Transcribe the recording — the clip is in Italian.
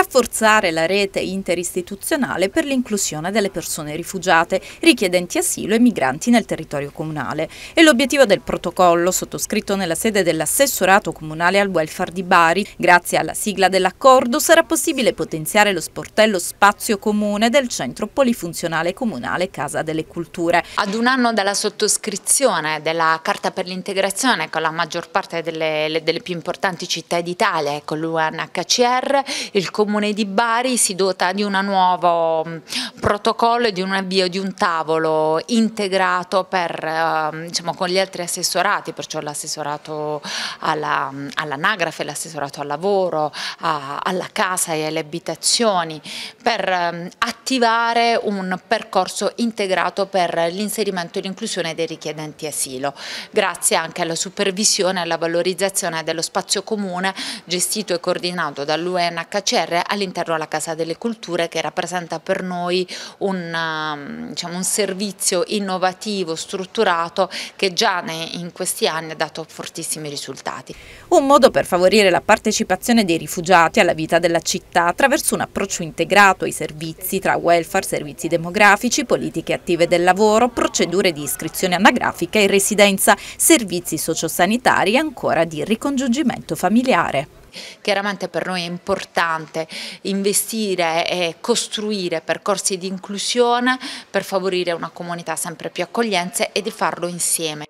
rafforzare la rete interistituzionale per l'inclusione delle persone rifugiate, richiedenti asilo e migranti nel territorio comunale. È l'obiettivo del protocollo sottoscritto nella sede dell'assessorato comunale al welfare di Bari. Grazie alla sigla dell'accordo sarà possibile potenziare lo sportello spazio comune del centro polifunzionale comunale Casa delle Culture. Ad un anno dalla sottoscrizione della Carta per l'integrazione con la maggior parte delle, delle più importanti città d'Italia e con l'UNHCR, il Comune Comune di Bari si dota di una nuova mm, protocollo e di un avvio di un tavolo integrato per, ehm, diciamo, con gli altri assessorati, perciò l'assessorato all'anagrafe, alla l'assessorato al lavoro, a, alla casa e alle abitazioni, per ehm, attivare un percorso integrato per l'inserimento e l'inclusione dei richiedenti asilo, grazie anche alla supervisione e alla valorizzazione dello spazio comune gestito e coordinato dall'UNHCR all'interno della Casa delle Culture che rappresenta per noi un, um, diciamo, un servizio innovativo, strutturato che già in questi anni ha dato fortissimi risultati. Un modo per favorire la partecipazione dei rifugiati alla vita della città attraverso un approccio integrato ai servizi tra welfare, servizi demografici, politiche attive del lavoro, procedure di iscrizione anagrafica e residenza, servizi sociosanitari e ancora di ricongiungimento familiare. Chiaramente per noi è importante investire e costruire percorsi di inclusione per favorire una comunità sempre più accogliente e di farlo insieme.